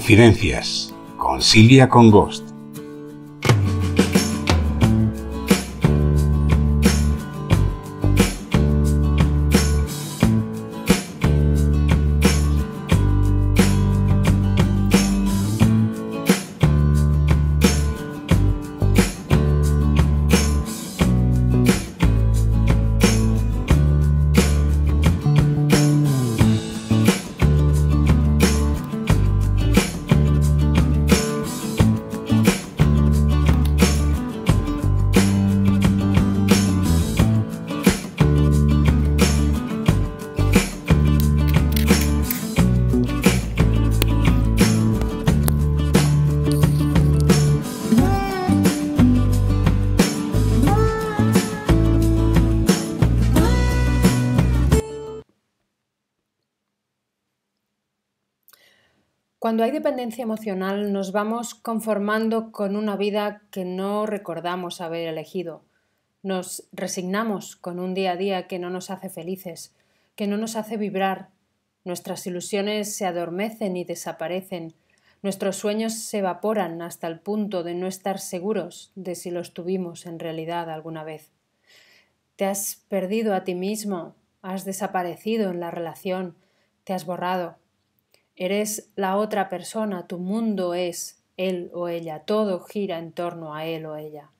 Confidencias con Silvia Cuando hay dependencia emocional nos vamos conformando con una vida que no recordamos haber elegido. Nos resignamos con un día a día que no nos hace felices, que no nos hace vibrar. Nuestras ilusiones se adormecen y desaparecen. Nuestros sueños se evaporan hasta el punto de no estar seguros de si los tuvimos en realidad alguna vez. Te has perdido a ti mismo, has desaparecido en la relación, te has borrado. Eres la otra persona, tu mundo es él o ella, todo gira en torno a él o ella.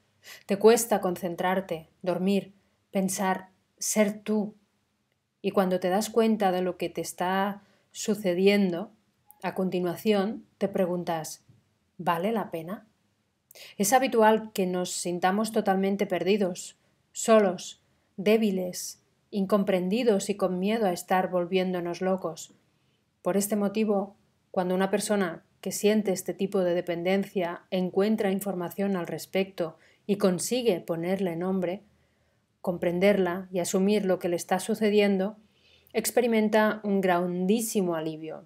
Te cuesta concentrarte, dormir, pensar, ser tú. Y cuando te das cuenta de lo que te está sucediendo, a continuación te preguntas, ¿vale la pena? Es habitual que nos sintamos totalmente perdidos, solos, débiles, incomprendidos y con miedo a estar volviéndonos locos. Por este motivo, cuando una persona que siente este tipo de dependencia encuentra información al respecto y consigue ponerle nombre, comprenderla y asumir lo que le está sucediendo, experimenta un grandísimo alivio.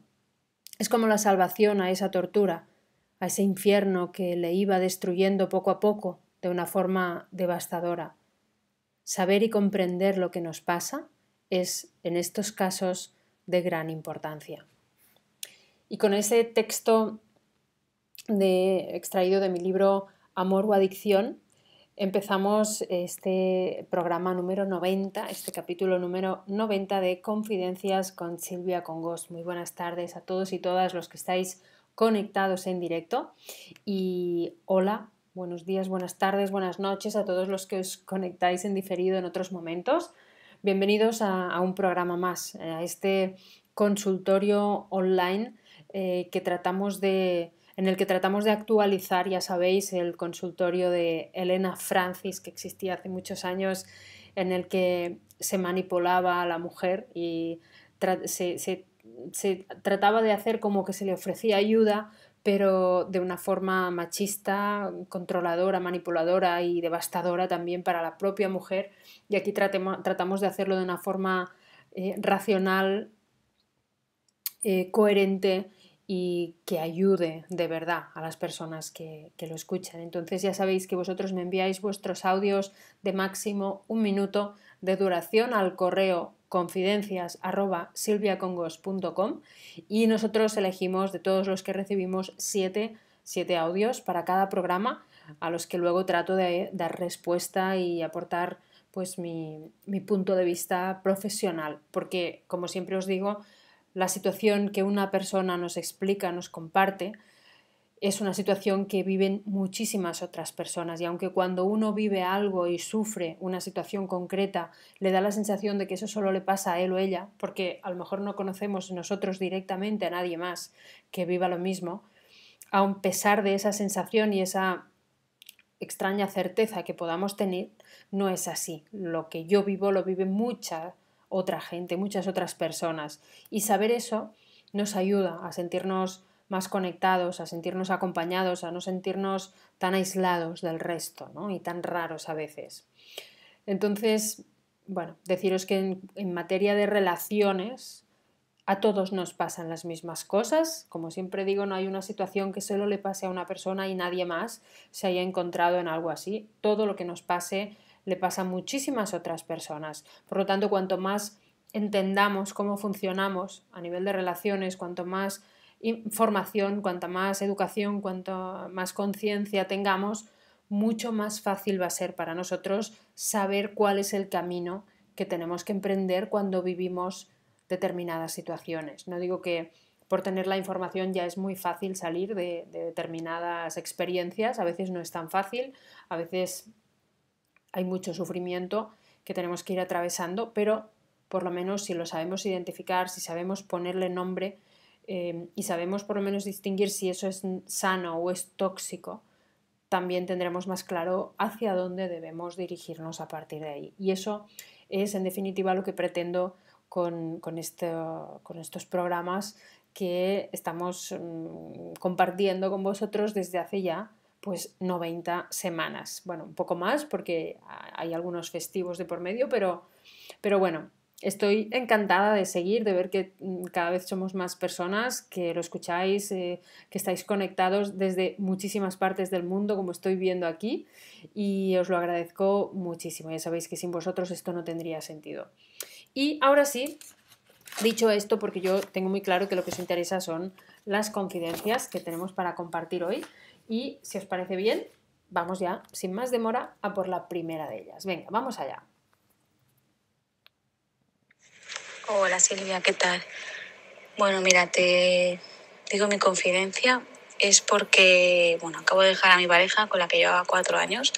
Es como la salvación a esa tortura, a ese infierno que le iba destruyendo poco a poco de una forma devastadora. Saber y comprender lo que nos pasa es, en estos casos, de gran importancia. Y con ese texto extraído de mi libro Amor o Adicción, empezamos este programa número 90, este capítulo número 90 de Confidencias con Silvia Congos. Muy buenas tardes a todos y todas los que estáis conectados en directo. Y hola, buenos días, buenas tardes, buenas noches a todos los que os conectáis en diferido en otros momentos. Bienvenidos a, un programa más, eh, a este consultorio online eh, que en el que tratamos de actualizar, ya sabéis, el consultorio de Elena Francis que existía hace muchos años en el que se manipulaba a la mujer y se trataba de hacer como que se le ofrecía ayuda pero de una forma machista, controladora, manipuladora y devastadora también para la propia mujer. Y aquí tratamos de hacerlo de una forma eh, racional, eh, coherente y que ayude de verdad a las personas que, que, lo escuchan. Entonces ya sabéis que vosotros me enviáis vuestros audios de máximo un minuto de duración al correo confidencias.silviacongos.com y nosotros elegimos de todos los que recibimos siete, audios para cada programa a los que luego trato de dar respuesta y aportar pues mi punto de vista profesional, porque como siempre os digo, la situación que una persona nos explica, nos comparte, es una situación que viven muchísimas otras personas y aunque cuando uno vive algo y sufre una situación concreta, le da la sensación de que eso solo le pasa a él o ella, porque a lo mejor no conocemos nosotros directamente a nadie más que viva lo mismo, a pesar de esa sensación y esa extraña certeza que podamos tener, no es así. Lo que yo vivo lo vive mucha otra gente, muchas otras personas y saber eso nos ayuda a sentirnos más conectados, a sentirnos acompañados, a no sentirnos tan aislados del resto ¿no? y tan raros a veces. Entonces, bueno, deciros que en, en materia de relaciones a todos nos pasan las mismas cosas. Como siempre digo, no hay una situación que solo le pase a una persona y nadie más se haya encontrado en algo así. Todo lo que nos pase le pasa a muchísimas otras personas. Por lo tanto, cuanto más entendamos cómo funcionamos a nivel de relaciones, cuanto más información, cuanta más educación, cuanta más conciencia tengamos, mucho más fácil va a ser para nosotros saber cuál es el camino que tenemos que emprender cuando vivimos determinadas situaciones. No digo que por tener la información ya es muy fácil salir de determinadas experiencias, a veces no es tan fácil, a veces hay mucho sufrimiento que tenemos que ir atravesando, pero por lo menos si lo sabemos identificar, si sabemos ponerle nombre, Em, y sabemos por lo menos distinguir si eso es sano o es tóxico, también tendremos más claro hacia dónde debemos dirigirnos a partir de ahí. Y eso es en definitiva lo que pretendo con, con, estos programas que estamos mm, compartiendo con vosotros desde hace ya pues 90 semanas. Bueno, un poco más porque hay algunos festivos de por medio, pero, pero bueno, estoy encantada de seguir, de ver que mm, cada vez somos más personas, que lo escucháis, eh, que estáis conectados desde muchísimas partes del mundo, como estoy viendo aquí, y os lo agradezco muchísimo. Ya sabéis que sin vosotros esto no tendría sentido. Y ahora sí, dicho esto, porque yo tengo muy claro que lo que os interesa son las confidencias que tenemos para compartir hoy, y si os parece bien, vamos ya, sin más demora, a por la primera de ellas. Venga, vamos allá. Hola Silvia, ¿qué tal? Bueno, mira, te digo mi confidencia. Es porque, bueno, acabo de dejar a mi pareja con la que llevaba cuatro años.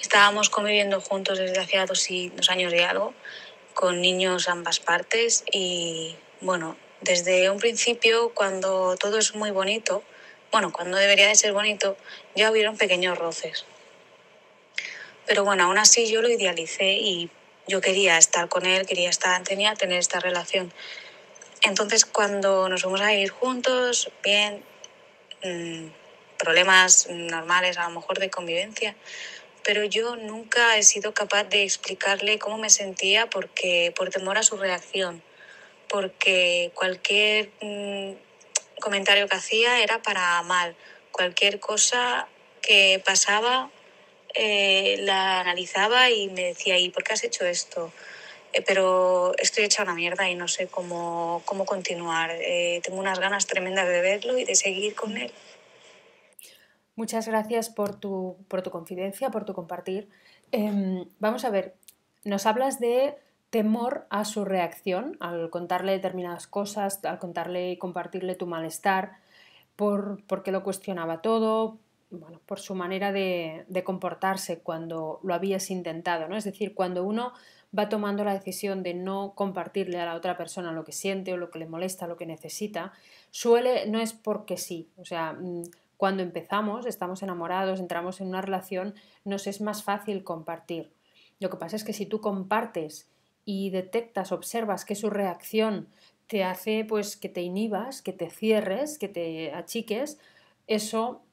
Estábamos conviviendo juntos desde hacía dos, y, dos años y algo, con niños ambas partes. Y bueno, desde un principio, cuando todo es muy bonito, bueno, cuando debería de ser bonito, ya hubieron pequeños roces. Pero bueno, aún así yo lo idealicé y yo quería estar con él, quería estar, tenía tener esta relación. Entonces, cuando nos vamos a ir juntos, bien, mm, problemas normales a lo mejor de convivencia, pero yo nunca he sido capaz de explicarle cómo me sentía porque por temor a su reacción, porque cualquier mm, comentario que hacía era para mal, cualquier cosa que pasaba eh, la analizaba y me decía, ¿y por qué has hecho esto? Eh, pero estoy hecha una mierda y no sé cómo, continuar. Eh, tengo unas ganas tremendas de verlo y de seguir con él. Muchas gracias por tu, por tu confidencia, por tu compartir. Em, vamos a ver, nos hablas de temor a su reacción al contarle determinadas cosas, al contarle y compartirle tu malestar, por, porque lo cuestionaba todo, por su manera de, comportarse cuando lo habías intentado, ¿no? Es decir, cuando uno va tomando la decisión de no compartirle a la otra persona lo que siente o lo que le molesta, lo que necesita, suele, no es porque sí, o sea, mm, cuando empezamos, estamos enamorados, entramos en una relación, nos es más fácil compartir. Lo que pasa es que si tú compartes y detectas, observas que su reacción te hace pues que te inhibas, que te cierres, que te achiques, eso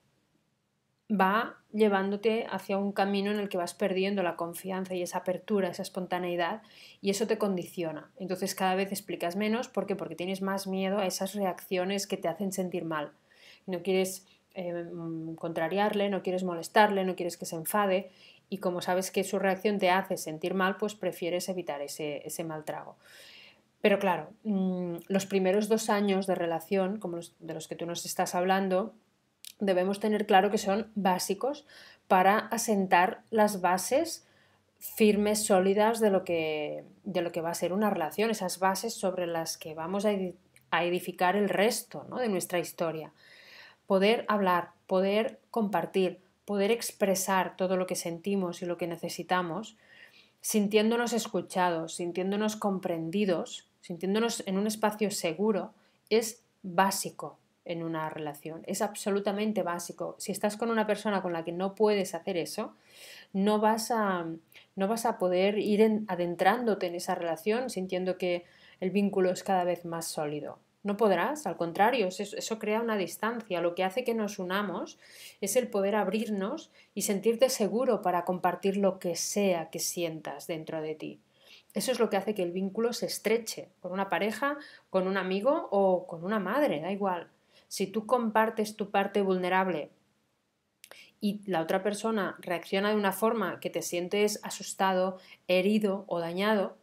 va llevándote hacia un camino en el que vas perdiendo la confianza y esa apertura, esa espontaneidad, y eso te condiciona. Entonces cada vez explicas menos, ¿por qué? Porque tienes más miedo a esas reacciones que te hacen sentir mal. No quieres eh, mm, contrariarle, no quieres molestarle, no quieres que se enfade, y como sabes que su reacción te hace sentir mal, pues prefieres evitar ese, ese mal trago. Pero claro, mm, los primeros dos años de relación, como los de los que tú nos estás hablando, debemos tener claro que son básicos para asentar las bases firmes, sólidas de lo que, de lo que va a ser una relación, esas bases sobre las que vamos a edificar el resto de nuestra historia. Poder hablar, poder compartir, poder expresar todo lo que sentimos y lo que necesitamos, sintiéndonos escuchados, sintiéndonos comprendidos, sintiéndonos en un espacio seguro, es básico en una relación. Es absolutamente básico. Si estás con una persona con la que no puedes hacer eso, no vas a, no vas a poder ir adentrándote en esa relación sintiendo que el vínculo es cada vez más sólido. No podrás, al contrario, eso, eso, crea una distancia. Lo que hace que nos unamos es el poder abrirnos y sentirte seguro para compartir lo que sea que sientas dentro de ti. Eso es lo que hace que el vínculo se estreche con una pareja, con un amigo o con una madre, da igual. Si tú compartes tu parte vulnerable y la otra persona reacciona de una forma que te sientes asustado, herido o dañado,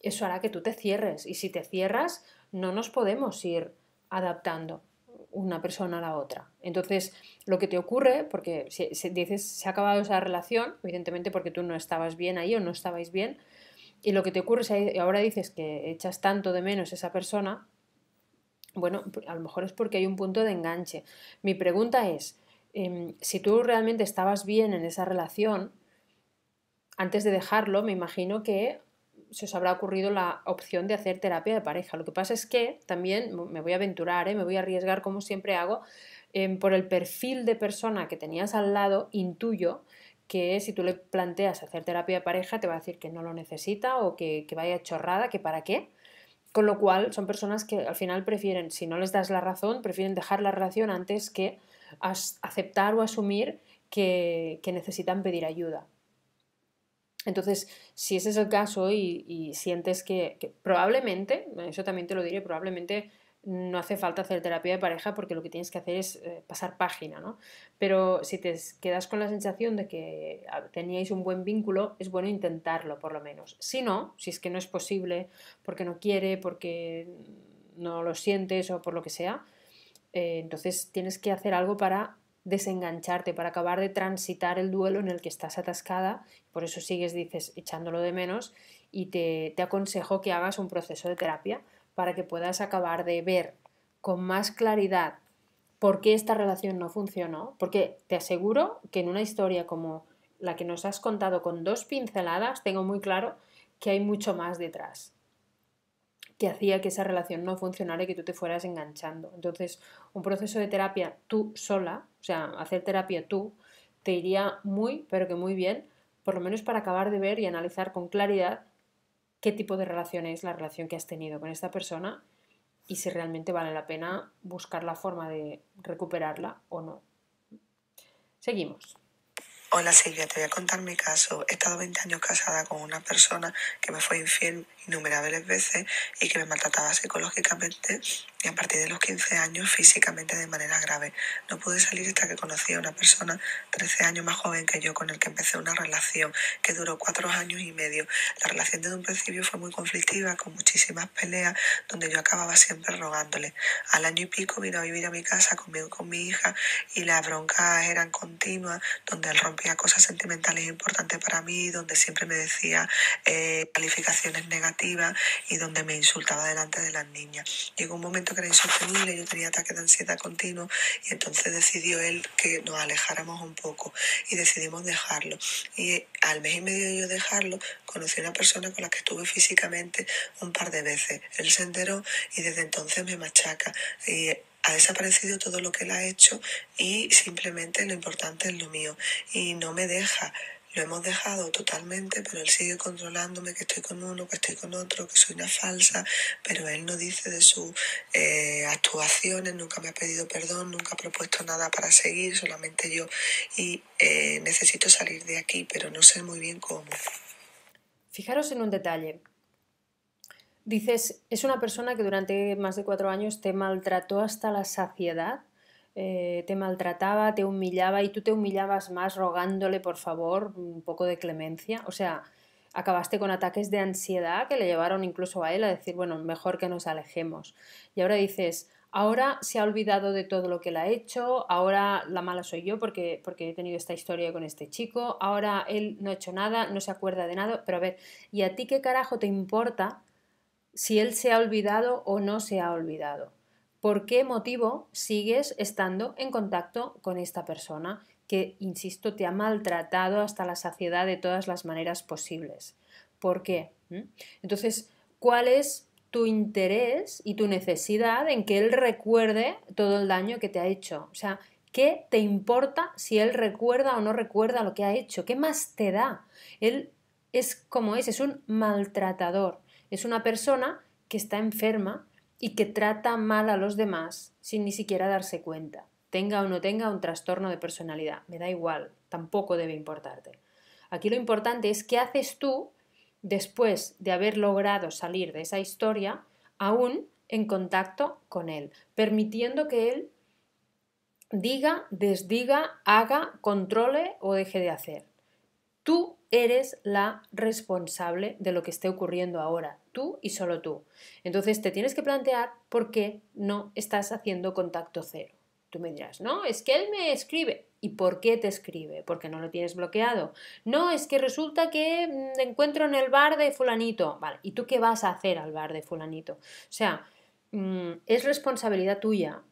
eso hará que tú te cierres. Y si te cierras, no nos podemos ir adaptando una persona a la otra. Entonces, lo que te ocurre, porque si, dices se ha acabado esa relación, evidentemente porque tú no estabas bien ahí o no estabais bien, y lo que te ocurre es ahora dices que echas tanto de menos a esa persona, bueno, a lo mejor es porque hay un punto de enganche. Mi pregunta es, em, si tú realmente estabas bien en esa relación, antes de dejarlo, me imagino que se os habrá ocurrido la opción de hacer terapia de pareja. Lo que pasa es que también me voy a aventurar, ¿eh? me voy a arriesgar como siempre hago, em, por el perfil de persona que tenías al lado, intuyo que si tú le planteas hacer terapia de pareja te va a decir que no lo necesita o que, que vaya chorrada, que para qué. Con lo cual son personas que al final prefieren, si no les das la razón, prefieren dejar la relación antes que aceptar o asumir que, necesitan pedir ayuda. Entonces, si ese es el caso y, sientes que, que, probablemente, eso también te lo diré, probablemente no hace falta hacer terapia de pareja porque lo que tienes que hacer es eh, pasar página, ¿no? Pero si te quedas con la sensación de que ah, teníais un buen vínculo, es bueno intentarlo por lo menos. Si no, si es que no es posible, porque no quiere, porque no lo sientes o por lo que sea, eh, entonces tienes que hacer algo para desengancharte, para acabar de transitar el duelo en el que estás atascada, por eso sigues, dices, echándolo de menos, y te, te aconsejo que hagas un proceso de terapia para que puedas acabar de ver con más claridad por qué esta relación no funcionó, porque te aseguro que en una historia como la que nos has contado con dos pinceladas, tengo muy claro que hay mucho más detrás que hacía que esa relación no funcionara y que tú te fueras enganchando. Entonces, un proceso de terapia tú sola, o sea, hacer terapia tú, te iría muy, pero que muy bien, por lo menos para acabar de ver y analizar con claridad qué tipo de relación es la relación que has tenido con esta persona y si realmente vale la pena buscar la forma de recuperarla o no. Seguimos. Hola Silvia, te voy a contar mi caso. He estado 20 años casada con una persona que me fue infiel innumerables veces y que me maltrataba psicológicamente a partir de los 15 años físicamente de manera grave. No pude salir hasta que conocí a una persona 13 años más joven que yo con el que empecé una relación que duró cuatro años y medio. La relación desde un principio fue muy conflictiva con muchísimas peleas donde yo acababa siempre rogándole. Al año y pico vino a vivir a mi casa conmigo con mi hija y las broncas eran continuas donde él rompía cosas sentimentales importantes para mí, donde siempre me decía eh, calificaciones negativas y donde me insultaba delante de las niñas. Llegó un momento que era insostenible, yo tenía ataques de ansiedad continuo y entonces decidió él que nos alejáramos un poco y decidimos dejarlo. Y eh, al mes y medio de yo dejarlo, conocí a una persona con la que estuve físicamente un par de veces. Él se enteró y desde entonces me machaca. Y eh, ha desaparecido todo lo que él ha hecho y simplemente lo importante es lo mío y no me deja lo hemos dejado totalmente, pero él sigue controlándome, que estoy con uno, que estoy con otro, que soy una falsa, pero él no dice de sus eh, actuaciones, nunca me ha pedido perdón, nunca ha propuesto nada para seguir, solamente yo. Y eh, necesito salir de aquí, pero no sé muy bien cómo. Fijaros en un detalle. Dices, es una persona que durante más de cuatro años te maltrató hasta la saciedad eh, te maltrataba, te humillaba y tú te humillabas más rogándole, por favor, un poco de clemencia. O sea, acabaste con ataques de ansiedad que le llevaron incluso a él a decir, bueno, mejor que nos alejemos. Y ahora dices, ahora se ha olvidado de todo lo que él ha hecho, ahora la mala soy yo porque, porque he tenido esta historia con este chico, ahora él no ha hecho nada, no se acuerda de nada, pero a ver, ¿y a ti qué carajo te importa si él se ha olvidado o no se ha olvidado? ¿Por qué motivo sigues estando en contacto con esta persona que, insisto, te ha maltratado hasta la saciedad de todas las maneras posibles? ¿Por qué? ¿Mm? Entonces, ¿cuál es tu interés y tu necesidad en que él recuerde todo el daño que te ha hecho? O sea, ¿qué te importa si él recuerda o no recuerda lo que ha hecho? ¿Qué más te da? Él es como es, es un maltratador, es una persona que está enferma, y que trata mal a los demás sin ni siquiera darse cuenta. Tenga o no tenga un trastorno de personalidad, me da igual, tampoco debe importarte. Aquí lo importante es qué haces tú después de haber logrado salir de esa historia, aún en contacto con él, permitiendo que él diga, desdiga, haga, controle o deje de hacer. Tú eres la responsable de lo que esté ocurriendo ahora, tú y solo tú. Entonces te tienes que plantear por qué no estás haciendo contacto cero. Tú me dirás, no, es que él me escribe. ¿Y por qué te escribe? Porque no lo tienes bloqueado. No, es que resulta que me mm, encuentro en el bar de fulanito. Vale, ¿y tú qué vas a hacer al bar de fulanito? O sea, mm, es responsabilidad tuya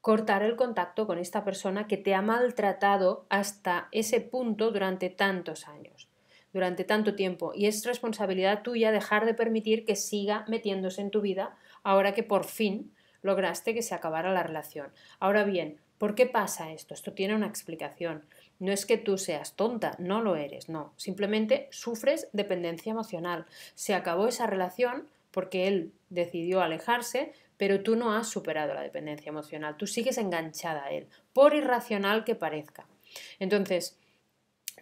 cortar el contacto con esta persona que te ha maltratado hasta ese punto durante tantos años durante tanto tiempo y es responsabilidad tuya dejar de permitir que siga metiéndose en tu vida ahora que por fin lograste que se acabara la relación. Ahora bien, ¿por qué pasa esto? Esto tiene una explicación. No es que tú seas tonta, no lo eres, no. Simplemente sufres dependencia emocional. Se acabó esa relación porque él decidió alejarse, pero tú no has superado la dependencia emocional, tú sigues enganchada a él, por irracional que parezca. Entonces,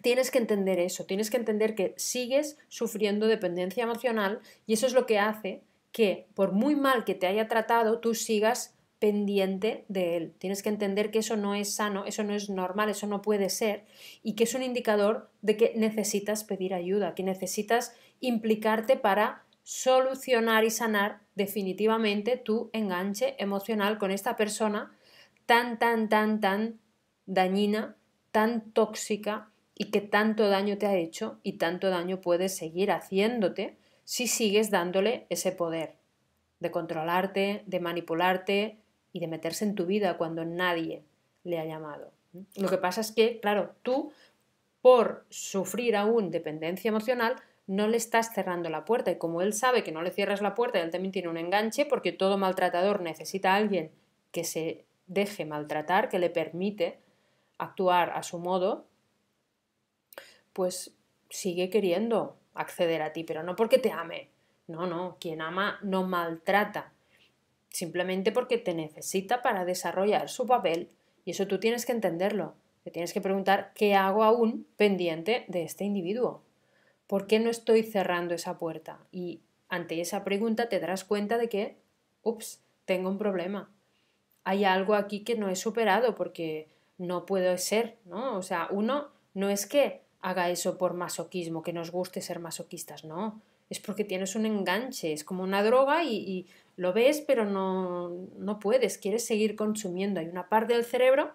tienes que entender eso, tienes que entender que sigues sufriendo dependencia emocional y eso es lo que hace que por muy mal que te haya tratado, tú sigas pendiente de él. Tienes que entender que eso no es sano, eso no es normal, eso no puede ser y que es un indicador de que necesitas pedir ayuda, que necesitas implicarte para solucionar y sanar definitivamente tu enganche emocional con esta persona tan, tan, tan, tan dañina, tan tóxica y que tanto daño te ha hecho y tanto daño puedes seguir haciéndote si sigues dándole ese poder de controlarte, de manipularte y de meterse en tu vida cuando nadie le ha llamado. Lo que pasa es que, claro, tú por sufrir aún dependencia emocional no le estás cerrando la puerta y como él sabe que no le cierras la puerta, él también tiene un enganche porque todo maltratador necesita a alguien que se deje maltratar, que le permite actuar a su modo, pues sigue queriendo acceder a ti, pero no porque te ame. No, no, quien ama no maltrata, simplemente porque te necesita para desarrollar su papel. Y eso tú tienes que entenderlo. Te tienes que preguntar qué hago aún pendiente de este individuo. ¿Por qué no estoy cerrando esa puerta? Y ante esa pregunta te darás cuenta de que, ups, tengo un problema. Hay algo aquí que no he superado porque no puedo ser, ¿no? O sea, uno no es que haga eso por masoquismo, que nos guste ser masoquistas, no. Es porque tienes un enganche, es como una droga y, lo ves, pero no, no puedes, quieres seguir consumiendo. Hay una parte del cerebro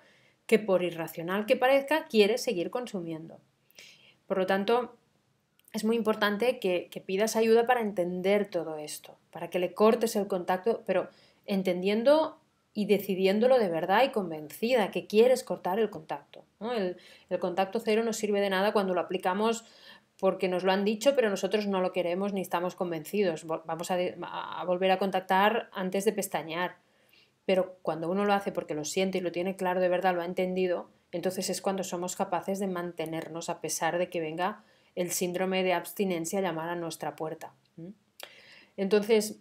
que por irracional que parezca, quiere seguir consumiendo. Por lo tanto, es muy importante que, que, pidas ayuda para entender todo esto, para que le cortes el contacto, pero entendiendo y decidiéndolo de verdad y convencida que quieres cortar el contacto. El, contacto cero no sirve de nada cuando lo aplicamos porque nos lo han dicho, pero nosotros no lo queremos ni estamos convencidos. Vamos a, volver a contactar antes de pestañear. Pero cuando uno lo hace porque lo siente y lo tiene claro de verdad, lo ha entendido, entonces es cuando somos capaces de mantenernos a pesar de que venga el síndrome de abstinencia a llamar a nuestra puerta. Entonces,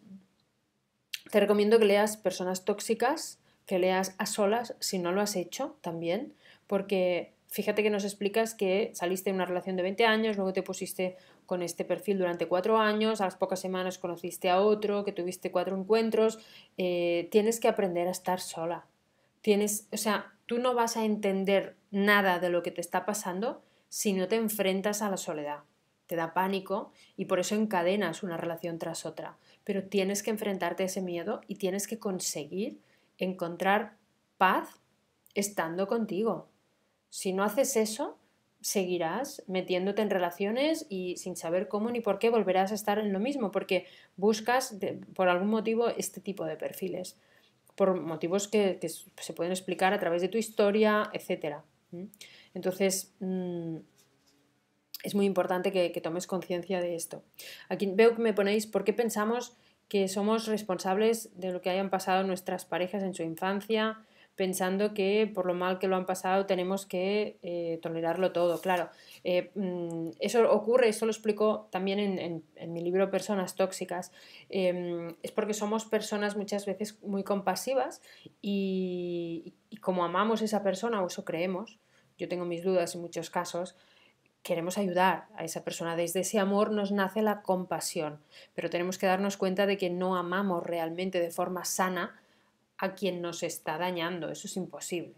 te recomiendo que leas Personas Tóxicas, que leas A Solas, si no lo has hecho también, porque fíjate que nos explicas que saliste de una relación de 20 años, luego te pusiste con este perfil durante cuatro años, a las pocas semanas conociste a otro, que tuviste cuatro encuentros, eh, tienes que aprender a estar sola. Tienes, o sea, tú no vas a entender nada de lo que te está pasando si no te enfrentas a la soledad. Te da pánico y por eso encadenas una relación tras otra pero tienes que enfrentarte a ese miedo y tienes que conseguir encontrar paz estando contigo. Si no haces eso, seguirás metiéndote en relaciones y sin saber cómo ni por qué volverás a estar en lo mismo, porque buscas por algún motivo este tipo de perfiles, por motivos que, se pueden explicar a través de tu historia, etc. Entonces, mm, es muy importante que, que tomes conciencia de esto. Aquí veo que me ponéis por qué pensamos que somos responsables de lo que hayan pasado nuestras parejas en su infancia, pensando que por lo mal que lo han pasado tenemos que eh, tolerarlo todo. Claro, eh, mm, eso ocurre, eso lo explico también en, mi libro Personas Tóxicas, em, es porque somos personas muchas veces muy compasivas y, y como amamos a esa persona, o eso creemos, yo tengo mis dudas en muchos casos, queremos ayudar a esa persona. Desde ese amor nos nace la compasión, pero tenemos que darnos cuenta de que no amamos realmente de forma sana a quien nos está dañando. Eso es imposible.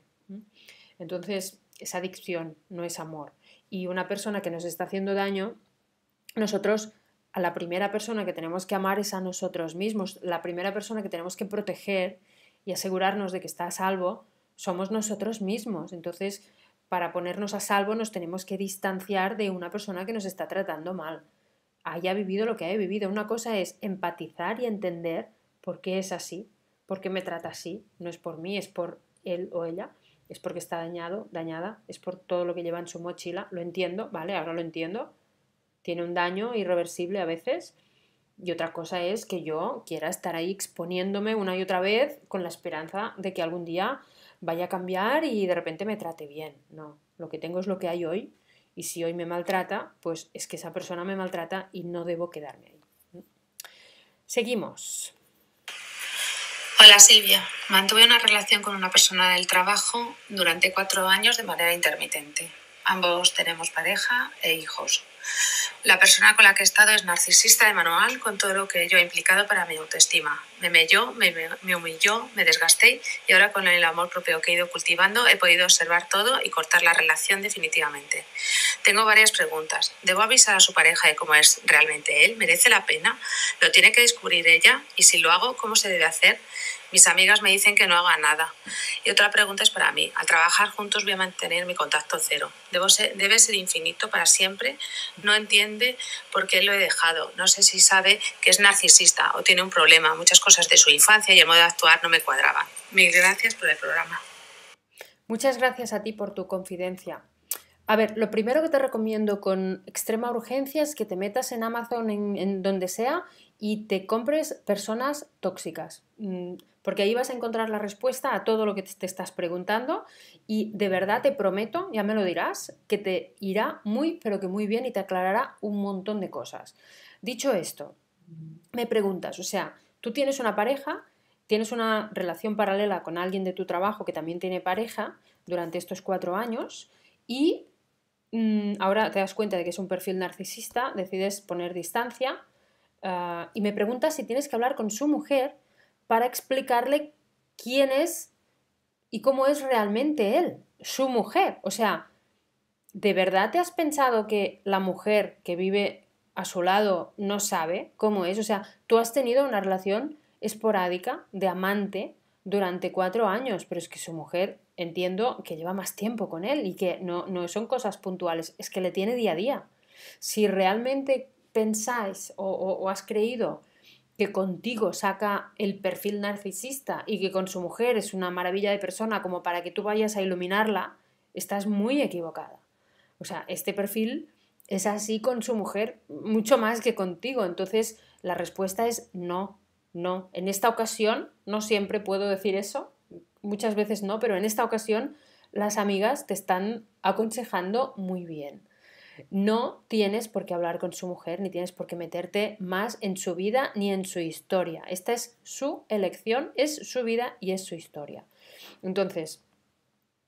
Entonces, esa adicción, no es amor. Y una persona que nos está haciendo daño, nosotros a la primera persona que tenemos que amar es a nosotros mismos. La primera persona que tenemos que proteger y asegurarnos de que está a salvo somos nosotros mismos. Entonces, para ponernos a salvo nos tenemos que distanciar de una persona que nos está tratando mal, haya vivido lo que haya vivido. Una cosa es empatizar y entender por qué es así, por qué me trata así, no es por mí, es por él o ella, es porque está dañado, dañada, es por todo lo que lleva en su mochila, lo entiendo, ¿vale? Ahora lo entiendo, tiene un daño irreversible a veces. Y otra cosa es que yo quiera estar ahí exponiéndome una y otra vez con la esperanza de que algún día vaya a cambiar y de repente me trate bien. No, lo que tengo es lo que hay hoy y si hoy me maltrata, pues es que esa persona me maltrata y no debo quedarme ahí. Seguimos. Hola Silvia, mantuve una relación con una persona del trabajo durante cuatro años de manera intermitente. Ambos tenemos pareja e hijos. La persona con la que he estado es narcisista de manual, con todo lo que yo he implicado para mi autoestima. Me melló, me, me humilló, me desgasté y ahora con el amor propio que he ido cultivando he podido observar todo y cortar la relación definitivamente. Tengo varias preguntas. ¿Debo avisar a su pareja de cómo es realmente él? ¿Merece la pena? ¿Lo tiene que descubrir ella? ¿Y si lo hago, cómo se debe hacer? Mis amigas me dicen que no haga nada. Y otra pregunta es para mí. Al trabajar juntos voy a mantener mi contacto cero. Debo debe ser infinito para siempre. No entiende por qué lo he dejado. No sé si sabe que es narcisista o tiene un problema. Muchas cosas de su infancia y el modo de actuar no me cuadraban. Mil gracias por el programa. Muchas gracias a ti por tu confidencia. A ver, lo primero que te recomiendo con extrema urgencia es que te metas en Amazon, en, en donde sea, y te compres personas tóxicas. Mm, porque ahí vas a encontrar la respuesta a todo lo que te estás preguntando y de verdad te prometo, ya me lo dirás, que te irá muy, pero que muy bien y te aclarará un montón de cosas. Dicho esto, me preguntas, o sea, tú tienes una pareja, tienes una relación paralela con alguien de tu trabajo que también tiene pareja durante estos cuatro años y mm, ahora te das cuenta de que es un perfil narcisista, decides poner distancia ah, y me preguntas si tienes que hablar con su mujer para explicarle quién es y cómo es realmente él, su mujer. O sea, ¿de verdad te has pensado que la mujer que vive a su lado no sabe cómo es? O sea, tú has tenido una relación esporádica de amante durante cuatro años, pero es que su mujer entiendo que lleva más tiempo con él y que no, no son cosas puntuales, es que le tiene día a día. Si realmente pensáis o has creído que contigo saca el perfil narcisista y que con su mujer es una maravilla de persona como para que tú vayas a iluminarla, estás muy equivocada. O sea, este perfil es así con su mujer mucho más que contigo. Entonces, la respuesta es no, no. En esta ocasión, no siempre puedo decir eso, muchas veces no, pero en esta ocasión las amigas te están aconsejando muy bien. No tienes por qué hablar con su mujer, ni tienes por qué meterte más en su vida ni en su historia. Esta es su elección, es su vida y es su historia. Entonces,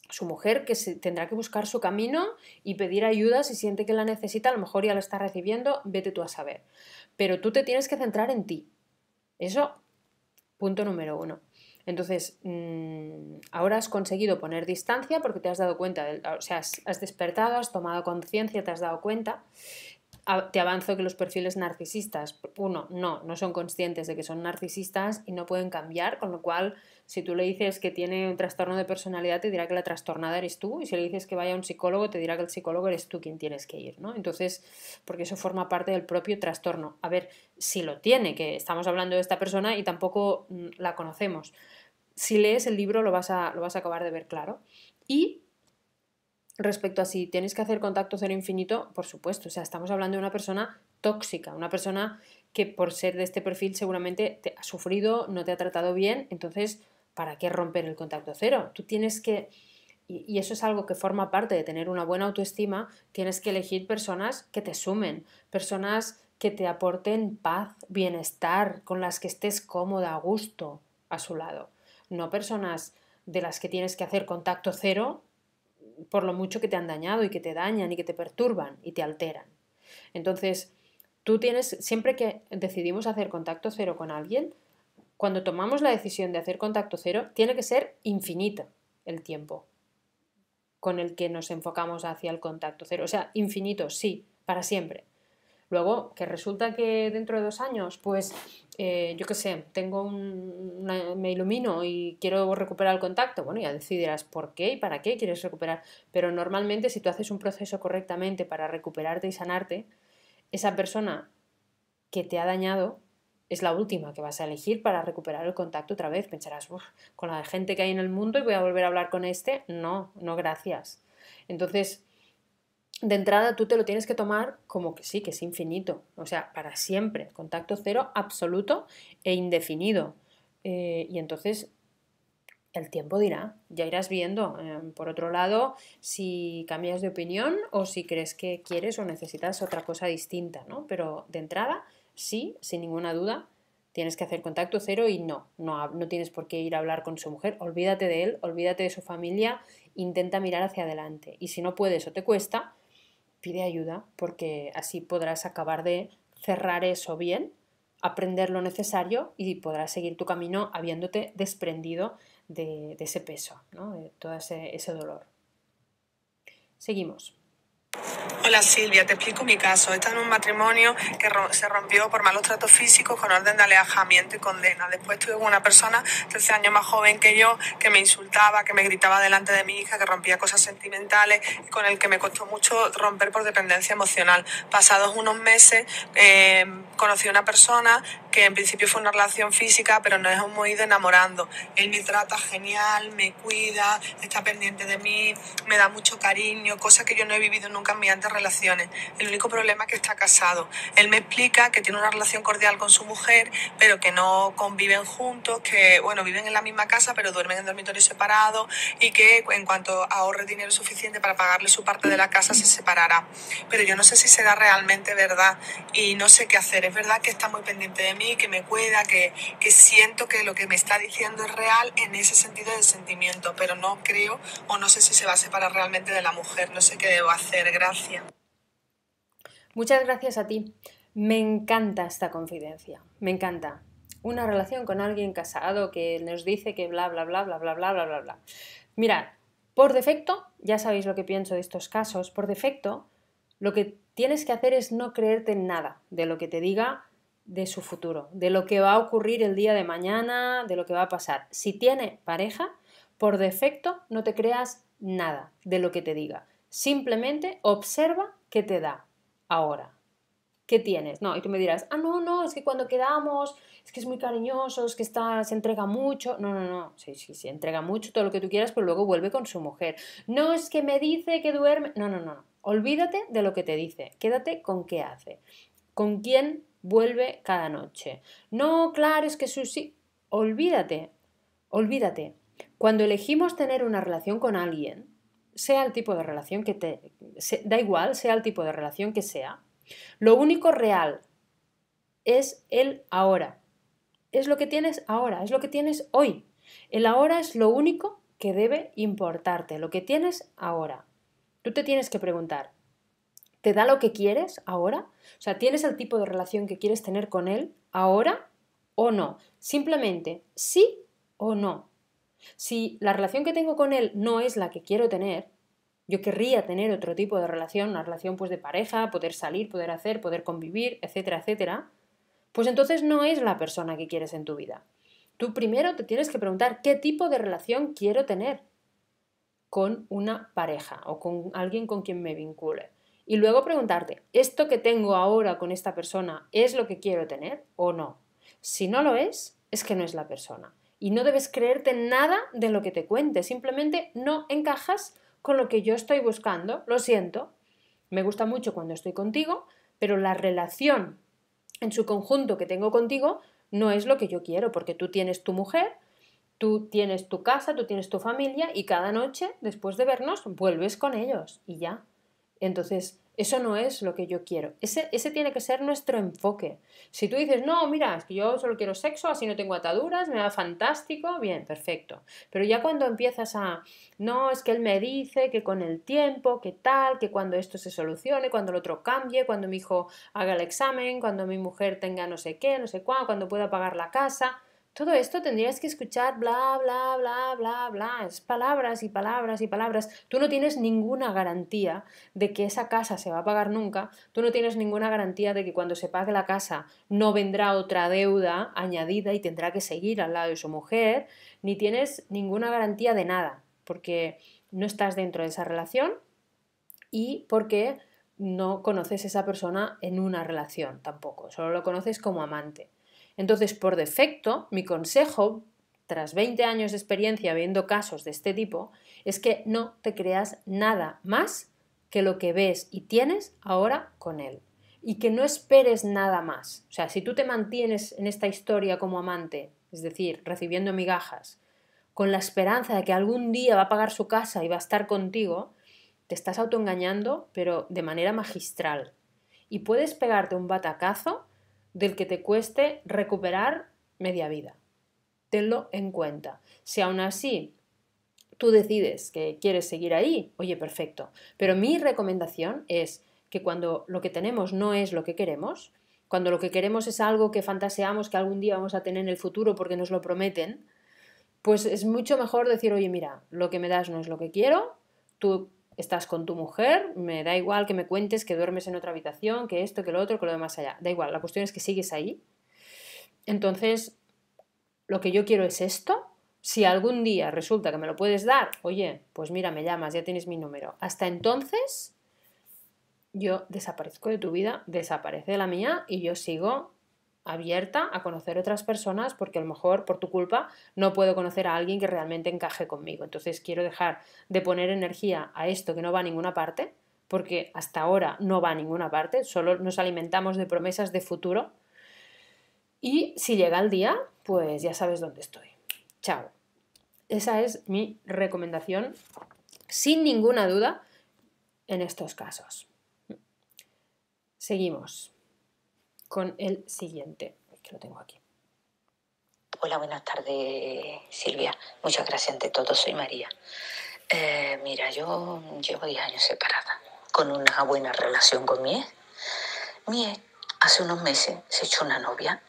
su mujer que se, tendrá que buscar su camino y pedir ayuda si siente que la necesita, a lo mejor ya lo está recibiendo, vete tú a saber. Pero tú te tienes que centrar en ti. Eso, punto número uno. Entonces, mm, ahora has conseguido poner distancia porque te has dado cuenta, ah, o sea, has, despertado, has tomado conciencia, te has dado cuenta. te avanzo que los perfiles narcisistas, uno, no, no son conscientes de que son narcisistas y no pueden cambiar, con lo cual, si tú le dices que tiene un trastorno de personalidad, te dirá que la trastornada eres tú, y si le dices que vaya a un psicólogo, te dirá que el psicólogo eres tú quien tienes que ir, ¿no? Entonces, porque eso forma parte del propio trastorno. A ver, si lo tiene, que estamos hablando de esta persona y tampoco mm, la conocemos si lees el libro lo vas a, acabar de ver claro. Y respecto a si tienes que hacer contacto cero infinito, por supuesto, o sea, estamos hablando de una persona tóxica, una persona que por ser de este perfil seguramente te ha sufrido, no te ha tratado bien, entonces, ¿para qué romper el contacto cero? Tú tienes que, y eso es algo que forma parte de tener una buena autoestima, tienes que elegir personas que te sumen, personas que te aporten paz, bienestar, con las que estés cómoda, a gusto a su lado no personas de las que tienes que hacer contacto cero por lo mucho que te han dañado y que te dañan y que te perturban y te alteran. Entonces, tú tienes, siempre que decidimos hacer contacto cero con alguien, cuando tomamos la decisión de hacer contacto cero, tiene que ser infinito el tiempo con el que nos enfocamos hacia el contacto cero. O sea, infinito, sí, para siempre. Luego, que resulta que dentro de dos años, pues eh, yo qué sé, tengo un, me ilumino y quiero recuperar el contacto, bueno, ya decidirás por qué y para qué quieres recuperar. Pero normalmente si tú haces un proceso correctamente para recuperarte y sanarte, esa persona que te ha dañado es la última que vas a elegir para recuperar el contacto otra vez. Pensarás, con la gente que hay en el mundo y voy a volver a hablar con este. No, no, gracias. Entonces, de entrada tú te lo tienes que tomar como que sí, que es infinito, o sea, para siempre, contacto cero absoluto e indefinido. Eh, y entonces el tiempo dirá, ya irás viendo, em, por otro lado, si cambias de opinión o si crees que quieres o necesitas otra cosa distinta, ¿no? Pero de entrada, sí, sin ninguna duda, tienes que hacer contacto cero y no, no, no tienes por qué ir a hablar con su mujer, olvídate de él, olvídate de su familia, intenta mirar hacia adelante. Y si no puedes o te cuesta, pide ayuda porque así podrás acabar de cerrar eso bien, aprender lo necesario y podrás seguir tu camino habiéndote desprendido de, ese peso, de todo ese dolor. Seguimos. Hola Silvia, te explico mi caso. Está en un matrimonio que se rompió por malos tratos físicos con orden de alejamiento y condena. Después tuve una persona 13 años más joven que yo que me insultaba, que me gritaba delante de mi hija, que rompía cosas sentimentales y con el que me costó mucho romper por dependencia emocional. Pasados unos meses eh, conocí a una persona que en principio fue una relación física, pero nos hemos ido enamorando. Él me trata genial, me cuida, está pendiente de mí, me da mucho cariño, cosas que yo no he vivido nunca cambiantes relaciones. El único problema es que está casado. Él me explica que tiene una relación cordial con su mujer, pero que no conviven juntos, que, bueno, viven en la misma casa, pero duermen en dormitorios separados y que en cuanto ahorre dinero suficiente para pagarle su parte de la casa, se separará. Pero yo no sé si será realmente verdad y no sé qué hacer. Es verdad que está muy pendiente de mí, que me cuida, que, que siento que lo que me está diciendo es real en ese sentido del sentimiento, pero no creo o no sé si se va a separar realmente de la mujer. No sé qué debo hacer gracias. Muchas gracias a ti. Me encanta esta confidencia, me encanta. Una relación con alguien casado que nos dice que bla, bla, bla, bla, bla, bla, bla, bla, bla. Mirad, por defecto, ya sabéis lo que pienso de estos casos, por defecto, lo que tienes que hacer es no creerte en nada de lo que te diga de su futuro, de lo que va a ocurrir el día de mañana, de lo que va a pasar. Si tiene pareja, por defecto no te creas nada de lo que te diga. Simplemente observa qué te da ahora. ¿Qué tienes? No, y tú me dirás, ah, no, no, es que cuando quedamos, es que es muy cariñoso, es que está, se entrega mucho. No, no, no, sí, sí, se entrega mucho, todo lo que tú quieras, pero luego vuelve con su mujer. No, es que me dice que duerme. No, no, no, olvídate de lo que te dice, quédate con qué hace, con quién vuelve cada noche. No, claro, es que sí. olvídate, olvídate. Cuando elegimos tener una relación con alguien, sea el tipo de relación que te... da igual, sea el tipo de relación que sea, lo único real es el ahora. Es lo que tienes ahora, es lo que tienes hoy. El ahora es lo único que debe importarte, lo que tienes ahora. Tú te tienes que preguntar, ¿te da lo que quieres ahora? O sea, ¿tienes el tipo de relación que quieres tener con él ahora o no? Simplemente sí o no. Si la relación que tengo con él no es la que quiero tener, yo querría tener otro tipo de relación, una relación pues de pareja, poder salir, poder hacer, poder convivir, etcétera, etcétera, pues entonces no es la persona que quieres en tu vida. Tú primero te tienes que preguntar qué tipo de relación quiero tener con una pareja o con alguien con quien me vincule. Y luego preguntarte, ¿esto que tengo ahora con esta persona es lo que quiero tener o no? Si no lo es, es que no es la persona. Y no debes creerte nada de lo que te cuente, simplemente no encajas con lo que yo estoy buscando, lo siento. Me gusta mucho cuando estoy contigo, pero la relación en su conjunto que tengo contigo no es lo que yo quiero, porque tú tienes tu mujer, tú tienes tu casa, tú tienes tu familia y cada noche, después de vernos, vuelves con ellos y ya. Entonces, eso no es lo que yo quiero. Ese, ese tiene que ser nuestro enfoque. Si tú dices, no, mira, es que yo solo quiero sexo, así no tengo ataduras, me va fantástico, bien, perfecto. Pero ya cuando empiezas a, no, es que él me dice que con el tiempo, que tal, que cuando esto se solucione, cuando el otro cambie, cuando mi hijo haga el examen, cuando mi mujer tenga no sé qué, no sé cuándo, cuando pueda pagar la casa, todo esto tendrías que escuchar bla, bla, bla, bla, bla, es palabras y palabras y palabras. Tú no tienes ninguna garantía de que esa casa se va a pagar nunca, tú no tienes ninguna garantía de que cuando se pague la casa no vendrá otra deuda añadida y tendrá que seguir al lado de su mujer, ni tienes ninguna garantía de nada, porque no estás dentro de esa relación y porque no conoces a esa persona en una relación tampoco, solo lo conoces como amante. Entonces, por defecto, mi consejo, tras 20 años de experiencia viendo casos de este tipo, es que no te creas nada más que lo que ves y tienes ahora con él. Y que no esperes nada más. O sea, si tú te mantienes en esta historia como amante, es decir, recibiendo migajas, con la esperanza de que algún día va a pagar su casa y va a estar contigo, te estás autoengañando, pero de manera magistral. Y puedes pegarte un batacazo del que te cueste recuperar media vida. Tenlo en cuenta. Si aún así tú decides que quieres seguir ahí, oye, perfecto. Pero mi recomendación es que cuando lo que tenemos no es lo que queremos, cuando lo que queremos es algo que fantaseamos que algún día vamos a tener en el futuro porque nos lo prometen, pues es mucho mejor decir, oye, mira, lo que me das no es lo que quiero, tú estás con tu mujer, me da igual que me cuentes que duermes en otra habitación, que esto, que lo otro, que lo demás allá. Da igual, la cuestión es que sigues ahí. Entonces, lo que yo quiero es esto. Si algún día resulta que me lo puedes dar, oye, pues mira, me llamas, ya tienes mi número. Hasta entonces, yo desaparezco de tu vida, desaparece de la mía y yo sigo abierta a conocer otras personas porque a lo mejor por tu culpa no puedo conocer a alguien que realmente encaje conmigo. Entonces quiero dejar de poner energía a esto que no va a ninguna parte, porque hasta ahora no va a ninguna parte, solo nos alimentamos de promesas de futuro. Y si llega el día, pues ya sabes dónde estoy. Chao. Esa es mi recomendación, sin ninguna duda, en estos casos. Seguimos con el siguiente. que lo tengo aquí. Hola, buenas tardes, Silvia. Muchas gracias ante todo. Soy María. Eh, mira, yo llevo 10 años separada, con una buena relación con mi ex. Mi ex hace unos meses se echó una novia.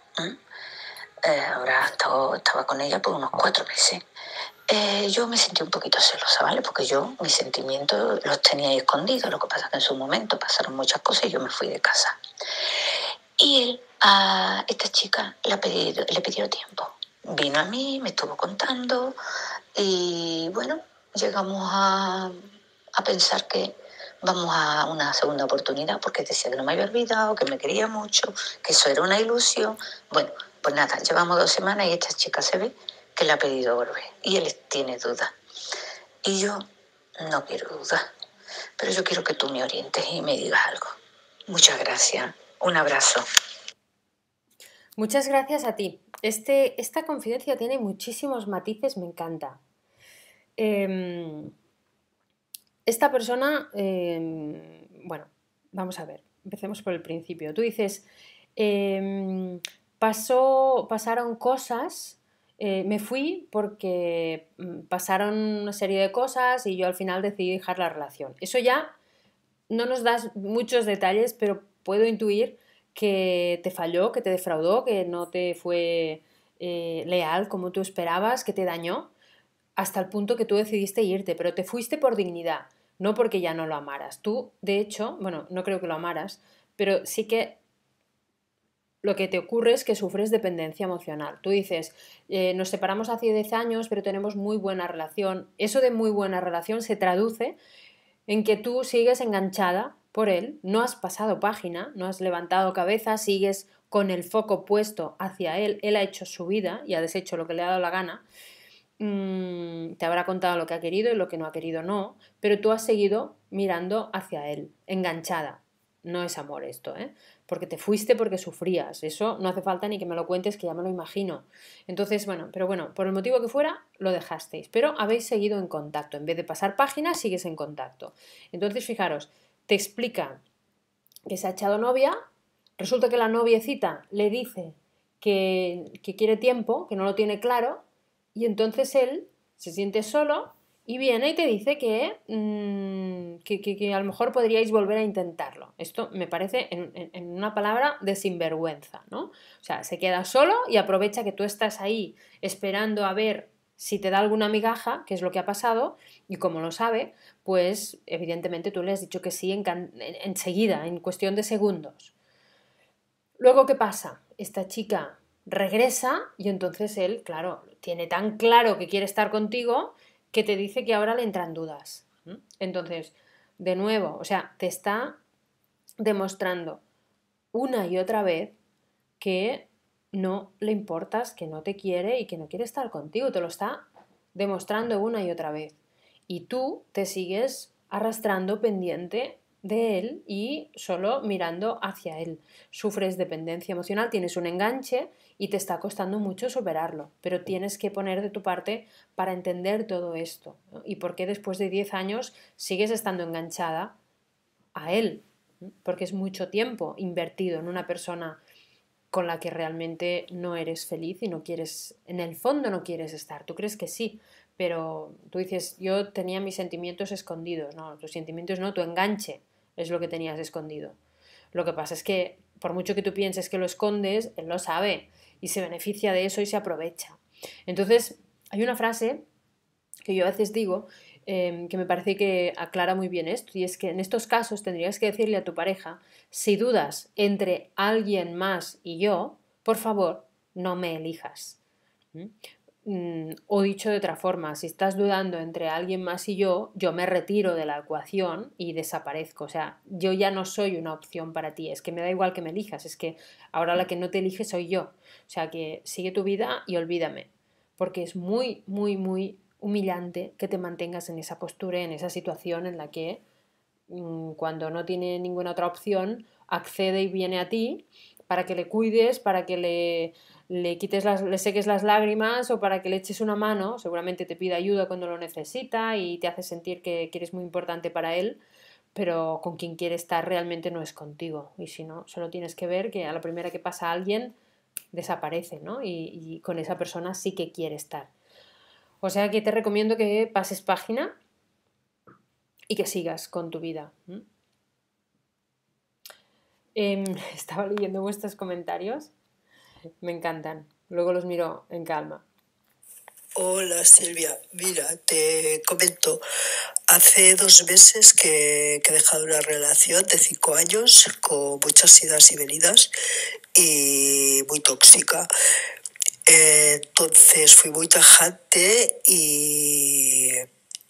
Eh, ahora estaba, con ella por unos cuatro meses. Eh, yo me sentí un poquito celosa, ¿vale? Porque yo mis sentimientos los tenía ahí escondidos. Lo que pasa que en su momento pasaron muchas cosas y yo me fui de casa. Y él a esta chica le pidió, le pidió tiempo. Vino a mí, me estuvo contando y bueno, llegamos a, a pensar que vamos a una segunda oportunidad porque decía que no me había olvidado, que me quería mucho, que eso era una ilusión. Bueno, pues nada, llevamos dos semanas y esta chica se ve que le ha pedido volver y él tiene dudas. Y yo no quiero dudas, pero yo quiero que tú me orientes y me digas algo. Muchas gracias un abrazo. Muchas gracias a ti. Este, esta confidencia tiene muchísimos matices, me encanta. Em, esta persona, em, bueno, vamos a ver, empecemos por el principio. Tú dices, em, pasó, pasaron cosas, eh, me fui porque mm, pasaron una serie de cosas y yo al final decidí dejar la relación. Eso ya no nos das muchos detalles, pero puedo intuir que te falló, que te defraudó, que no te fue eh, leal como tú esperabas, que te dañó, hasta el punto que tú decidiste irte, pero te fuiste por dignidad, no porque ya no lo amaras. Tú, de hecho, bueno, no creo que lo amaras, pero sí que lo que te ocurre es que sufres dependencia emocional. Tú dices, eh, nos separamos hace 10 años, pero tenemos muy buena relación. Eso de muy buena relación se traduce en que tú sigues enganchada por él, no has pasado página, no has levantado cabeza, sigues con el foco puesto hacia él, él ha hecho su vida y ha deshecho lo que le ha dado la gana, mm, te habrá contado lo que ha querido y lo que no ha querido no, pero tú has seguido mirando hacia él, enganchada. No es amor esto, ¿eh? Porque te fuiste porque sufrías. Eso no hace falta ni que me lo cuentes, que ya me lo imagino. Entonces, bueno, pero bueno, por el motivo que fuera, lo dejasteis. Pero habéis seguido en contacto. En vez de pasar página sigues en contacto. Entonces, fijaros, te explica que se ha echado novia, resulta que la noviecita le dice que, quiere tiempo, que no lo tiene claro, y entonces él se siente solo y viene y te dice que, mm, a lo mejor podríais volver a intentarlo. Esto me parece, en, una palabra, de sinvergüenza, ¿no? O sea, se queda solo y aprovecha que tú estás ahí esperando a ver si te da alguna migaja, que es lo que ha pasado, y como lo sabe, pues evidentemente tú le has dicho que sí enseguida, en, en cuestión de segundos. Luego, ¿qué pasa? Esta chica regresa y entonces él, claro, tiene tan claro que quiere estar contigo que te dice que ahora le entran dudas. Entonces, de nuevo, o sea, te está demostrando una y otra vez que no le importas, que no te quiere y que no quiere estar contigo. Te lo está demostrando una y otra vez y tú te sigues arrastrando pendiente de él y solo mirando hacia él. Sufres dependencia emocional, tienes un enganche y te está costando mucho superarlo, pero tienes que poner de tu parte para entender todo esto y por qué después de 10 años sigues estando enganchada a él, porque es mucho tiempo invertido en una persona con la que realmente no eres feliz y no quieres, en el fondo no quieres estar. Tú crees que sí, pero tú dices, yo tenía mis sentimientos escondidos, no, tus sentimientos no, tu enganche es lo que tenías escondido. Lo que pasa es que por mucho que tú pienses que lo escondes, él lo sabe y se beneficia de eso y se aprovecha. Entonces, hay una frase que yo a veces digo em, que me parece que aclara muy bien esto, y es que en estos casos tendrías que decirle a tu pareja, si dudas entre alguien más y yo, por favor, no me elijas. Mm, o dicho de otra forma, si estás dudando entre alguien más y yo, yo me retiro de la ecuación y desaparezco. O sea, yo ya no soy una opción para ti. Es que me da igual que me elijas. Es que ahora la que no te elige soy yo. O sea, que sigue tu vida y olvídame. Porque es muy, muy, muy humillante que te mantengas en esa postura, en esa situación en la que mm, cuando no tiene ninguna otra opción, accede y viene a ti para que le cuides, para que le, quites las, le seques las lágrimas o para que le eches una mano, seguramente te pide ayuda cuando lo necesita y te hace sentir que, eres muy importante para él, pero con quien quiere estar realmente no es contigo. Y si no, solo tienes que ver que a la primera que pasa alguien desaparece, ¿no? Y, con esa persona sí que quiere estar. O sea que te recomiendo que pases página y que sigas con tu vida. Em, estaba leyendo vuestros comentarios. Me encantan. Luego los miro en calma. Hola Silvia, mira, te comento, hace dos meses que, he dejado una relación de cinco años con muchas idas y venidas y muy tóxica. Entonces fui muy tajante y,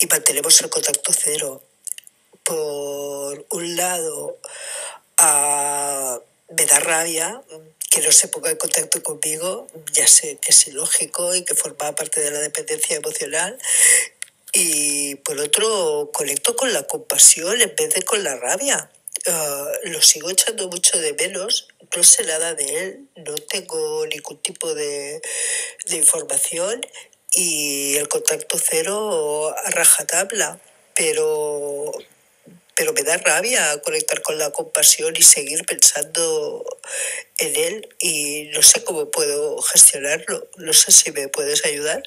y mantenemos el contacto cero. Por un lado, me da rabia que no se ponga en contacto conmigo, ya sé que es ilógico y que forma parte de la dependencia emocional. Y por otro, conecto con la compasión en vez de con la rabia. Uh, lo sigo echando mucho de menos, no sé nada de él, no tengo ningún tipo de, de información y el contacto cero a rajatabla. Pero pero me da rabia conectar con la compasión y seguir pensando en él y no sé cómo puedo gestionarlo. No sé si me puedes ayudar.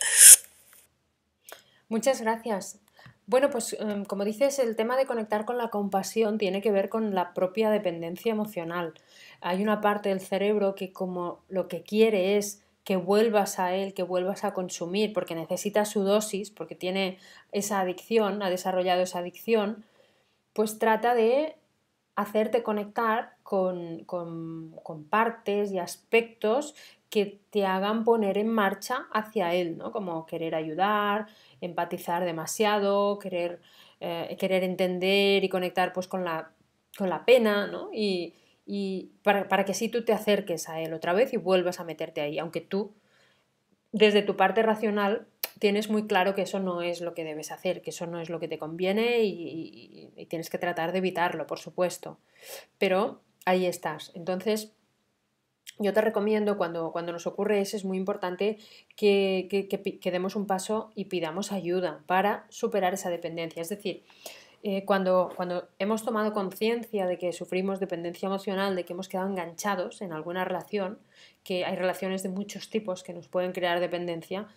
Muchas gracias. Bueno, pues em, como dices, el tema de conectar con la compasión tiene que ver con la propia dependencia emocional. Hay una parte del cerebro que como lo que quiere es que vuelvas a él, que vuelvas a consumir, porque necesita su dosis, porque tiene esa adicción, ha desarrollado esa adicción, pues trata de hacerte conectar con, partes y aspectos que te hagan poner en marcha hacia él, ¿no? Como querer ayudar, empatizar demasiado, querer, eh, querer entender y conectar pues, con, la, con la pena, ¿no? Y, para, para, que sí tú te acerques a él otra vez y vuelvas a meterte ahí, aunque tú, desde tu parte racional, tienes muy claro que eso no es lo que debes hacer, que eso no es lo que te conviene y, tienes que tratar de evitarlo, por supuesto. Pero ahí estás. Entonces, yo te recomiendo cuando, cuando nos ocurre eso, es muy importante que, que, demos un paso y pidamos ayuda para superar esa dependencia. Es decir, eh, cuando, cuando, hemos tomado conciencia de que sufrimos dependencia emocional, de que hemos quedado enganchados en alguna relación, que hay relaciones de muchos tipos que nos pueden crear dependencia,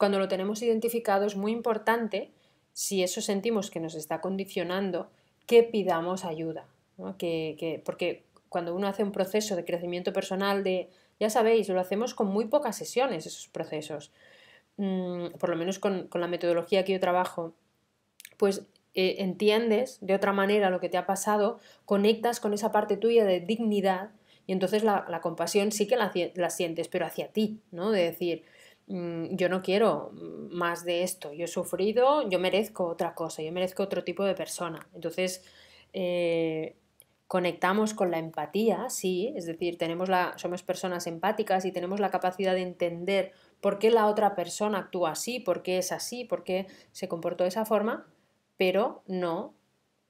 cuando lo tenemos identificado es muy importante, si eso sentimos que nos está condicionando, que pidamos ayuda. porque cuando uno hace un proceso de crecimiento personal, de, ya sabéis, lo hacemos con muy pocas sesiones esos procesos, mm, por lo menos con, la metodología que yo trabajo, pues eh, entiendes de otra manera lo que te ha pasado, conectas con esa parte tuya de dignidad y entonces la, compasión sí que la, sientes, pero hacia ti, ¿no? De decir, Mm, yo no quiero más de esto, yo he sufrido, yo merezco otra cosa, yo merezco otro tipo de persona. Entonces, eh, conectamos con la empatía, sí, es decir, tenemos somos personas empáticas y tenemos la capacidad de entender por qué la otra persona actúa así, por qué es así, por qué se comportó de esa forma, pero no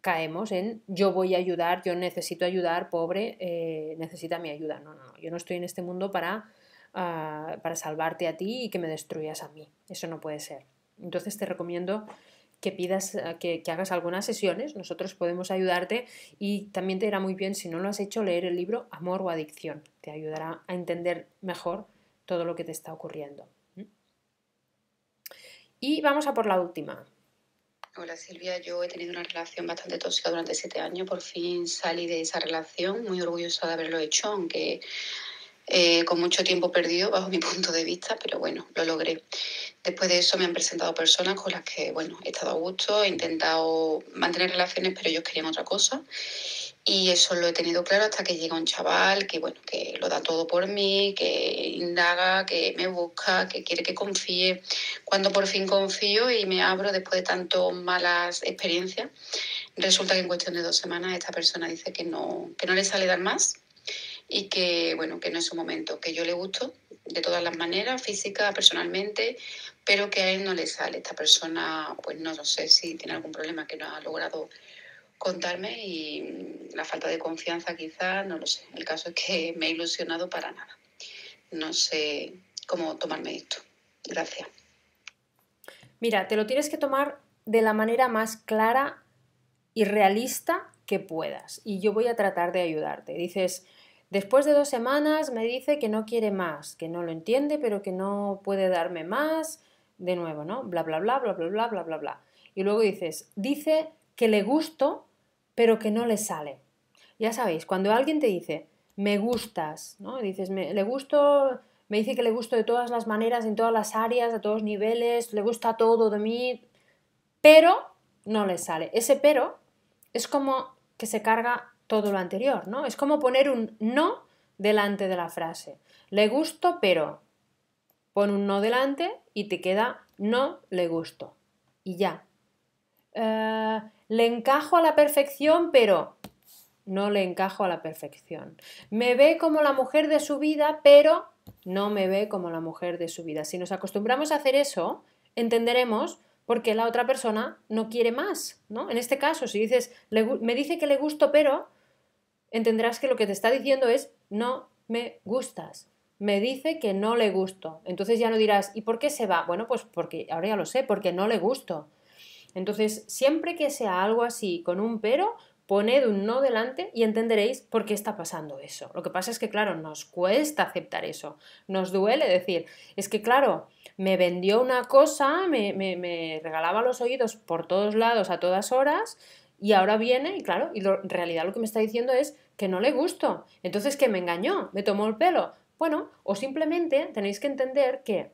caemos en yo voy a ayudar, yo necesito ayudar, pobre, eh, necesita mi ayuda. No, no, no, yo no estoy en este mundo para Ah, para salvarte a ti y que me destruyas a mí. Eso no puede ser. Entonces te recomiendo que pidas, ah, que, que, hagas algunas sesiones, nosotros podemos ayudarte y también te irá muy bien, si no lo has hecho, leer el libro Amor o Adicción. Te ayudará a entender mejor todo lo que te está ocurriendo. ¿Mm? Y vamos a por la última. Hola Silvia, yo he tenido una relación bastante tóxica durante siete años, por fin salí de esa relación, muy orgullosa de haberlo hecho, aunque eh, con mucho tiempo perdido bajo mi punto de vista, pero bueno, lo logré. Después de eso me han presentado personas con las que, bueno, he estado a gusto, he intentado mantener relaciones, pero ellos querían otra cosa. Y eso lo he tenido claro hasta que llega un chaval que, bueno, que lo da todo por mí, que indaga, que me busca, que quiere que confíe. Cuando por fin confío y me abro después de tantas malas experiencias, resulta que en cuestión de dos semanas esta persona dice que no, que no le sale dar más, y que, bueno, que no es su momento, que yo le gusto de todas las maneras, física, personalmente, pero que a él no le sale. Esta persona, pues no, lo sé si tiene algún problema que no ha logrado contarme y la falta de confianza quizá, no lo sé. El caso es que me he ilusionado para nada. No sé cómo tomarme esto. Gracias. Mira, te lo tienes que tomar de la manera más clara y realista que puedas. Y yo voy a tratar de ayudarte. Dices, Después de dos semanas me dice que no quiere más, que no lo entiende, pero que no puede darme más. De nuevo, ¿no? Bla, bla, bla, bla, bla, bla, bla, bla, bla. Y luego dices, dice que le gusto, pero que no le sale. Ya sabéis, cuando alguien te dice, me gustas, ¿no? dices, me, le gusto, me dice que le gusto de todas las maneras, en todas las áreas, a todos niveles, le gusta todo de mí, pero no le sale. Ese pero es como que se carga todo lo anterior, ¿no? Es como poner un no delante de la frase. Le gusto, pero pon un no delante y te queda no le gusto. Y ya. Eh, le encajo a la perfección, pero no le encajo a la perfección. Me ve como la mujer de su vida, pero no me ve como la mujer de su vida. Si nos acostumbramos a hacer eso, entenderemos por qué la otra persona no quiere más, ¿no? En este caso, si dices, me dice que le gusto, pero entenderás que lo que te está diciendo es no me gustas. Me dice que no le gusto. Entonces ya no dirás, ¿y por qué se va? Bueno, pues porque ahora ya lo sé, porque no le gusto. Entonces, siempre que sea algo así, con un pero, poned un no delante y entenderéis por qué está pasando eso. Lo que pasa es que, claro, nos cuesta aceptar eso, nos duele decir, es que, claro, me vendió una cosa, me, me regalaba los oídos por todos lados a todas horas, y ahora viene, y claro, y en realidad lo que me está diciendo es que no le gusto. Entonces, que me engañó, me tomó el pelo. Bueno, o simplemente tenéis que entender que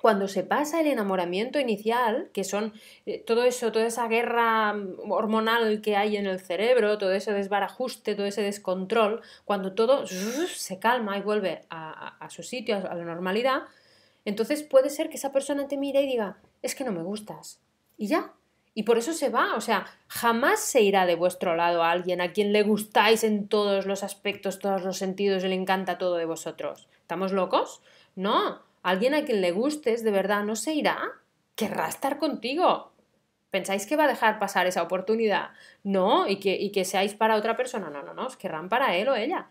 cuando se pasa el enamoramiento inicial, que son eh, todo eso, toda esa guerra mm, hormonal que hay en el cerebro, todo ese desbarajuste, todo ese descontrol, cuando todo se calma y vuelve a su sitio, a la normalidad, entonces puede ser que esa persona te mire y diga, es que no me gustas. Y ya, y por eso se va, o sea, jamás se irá de vuestro lado a alguien a quien le gustáis en todos los aspectos, todos los sentidos y le encanta todo de vosotros. ¿Estamos locos? No, alguien a quien le gustes de verdad no se irá, querrá estar contigo. ¿Pensáis que va a dejar pasar esa oportunidad? No, y que, que seáis para otra persona, no, no, no, os querrán para él o ella.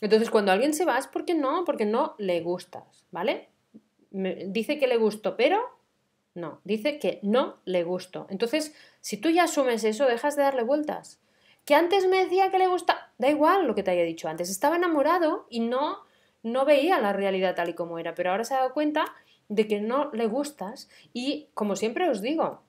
Entonces, cuando alguien se va es porque no, porque no le gustas, ¿vale? dice que le gustó, pero no, dice que no le gusto. Entonces, si tú ya asumes eso, dejas de darle vueltas. Que antes me decía que le gusta, da igual lo que te haya dicho antes, estaba enamorado y no no veía la realidad tal y como era, pero ahora se ha dado cuenta de que no le gustas y como siempre os digo,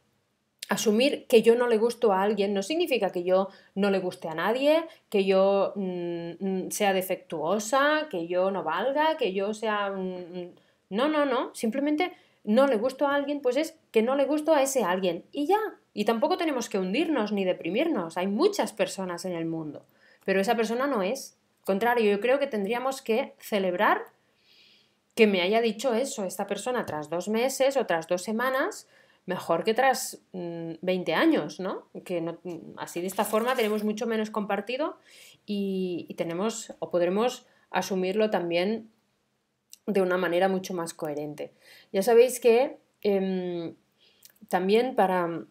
asumir que yo no le gusto a alguien no significa que yo no le guste a nadie, que yo mm, mm, sea defectuosa, que yo no valga, que yo sea... no, no, no, simplemente no le gusto a alguien, pues es que no le gusto a ese alguien. Y ya. Y tampoco tenemos que hundirnos ni deprimirnos. Hay muchas personas en el mundo. Pero esa persona no es. Contrario, yo creo que tendríamos que celebrar que me haya dicho eso esta persona tras dos meses o tras dos semanas, mejor que tras 20 mm, años, ¿no? Que no, mm, así de esta forma tenemos mucho menos compartido y tenemos o podremos asumirlo también de una manera mucho más coherente. Ya sabéis que em, también para,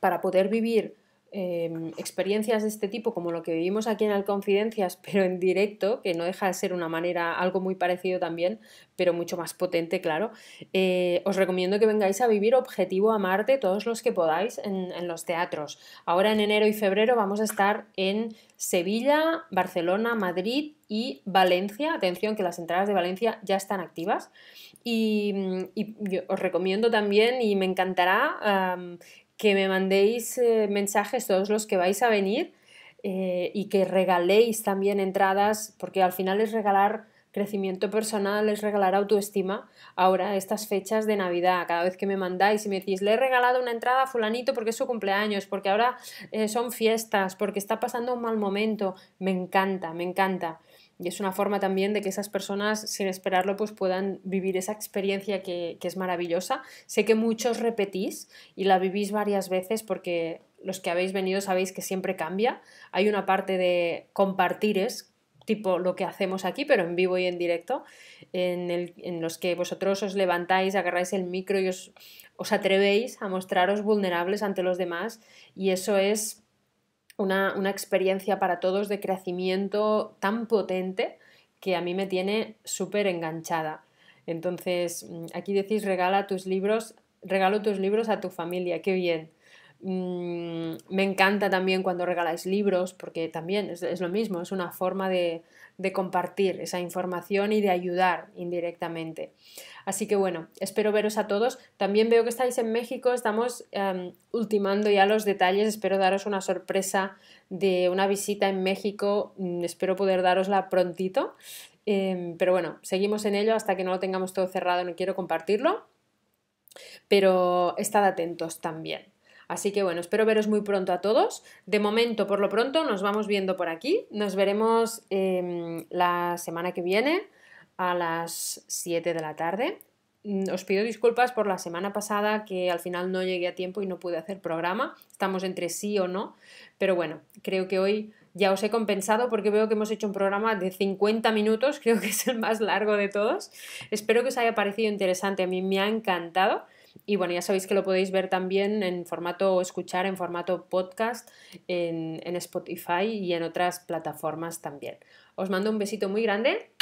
para poder vivir em, experiencias de este tipo, como lo que vivimos aquí en Alconfidencias, pero en directo, que no deja de ser una manera, algo muy parecido también, pero mucho más potente, claro, eh, os recomiendo que vengáis a vivir Objetivo a Marte todos los que podáis en los teatros. Ahora en enero y febrero vamos a estar en Sevilla, Barcelona, Madrid, y Valencia. Atención que las entradas de Valencia ya están activas. Y, os recomiendo también y me encantará que me mandéis eh, mensajes todos los que vais a venir eh, y que regaléis también entradas, porque al final es regalar crecimiento personal, es regalar autoestima. Ahora, estas fechas de Navidad, cada vez que me mandáis y me decís, le he regalado una entrada a fulanito porque es su cumpleaños, porque ahora eh, son fiestas, porque está pasando un mal momento, me encanta, me encanta. Y es una forma también de que esas personas, sin esperarlo, pues puedan vivir esa experiencia que, es maravillosa. Sé que muchos repetís y la vivís varias veces porque los que habéis venido sabéis que siempre cambia. Hay una parte de compartir es tipo lo que hacemos aquí, pero en vivo y en directo, en, el, en los que vosotros os levantáis, agarráis el micro y os, os atrevéis a mostraros vulnerables ante los demás. Y eso es una, experiencia para todos de crecimiento tan potente que a mí me tiene súper enganchada. Entonces, mm, aquí decís, regala tus libros, regalo tus libros a tu familia, qué bien. Mm, me encanta también cuando regaláis libros, porque también es, lo mismo, es una forma de, compartir esa información y de ayudar indirectamente. Así que bueno, espero veros a todos. También veo que estáis en México, estamos em, ultimando ya los detalles, espero daros una sorpresa de una visita en México, mm, espero poder darosla prontito. Em, pero bueno, seguimos en ello hasta que no lo tengamos todo cerrado, no quiero compartirlo. Pero estad atentos también. Así que bueno, espero veros muy pronto a todos. De momento, por lo pronto, nos vamos viendo por aquí. Nos veremos em, la semana que viene a las 7 de la tarde. Mm, os pido disculpas por la semana pasada que al final no llegué a tiempo y no pude hacer programa. Estamos entre sí o no, pero bueno, creo que hoy ya os he compensado porque veo que hemos hecho un programa de 50 minutos, creo que es el más largo de todos. Espero que os haya parecido interesante, a mí me ha encantado. Y bueno, ya sabéis que lo podéis ver también en formato o escuchar, en formato podcast, en, en Spotify y en otras plataformas también. Os mando un besito muy grande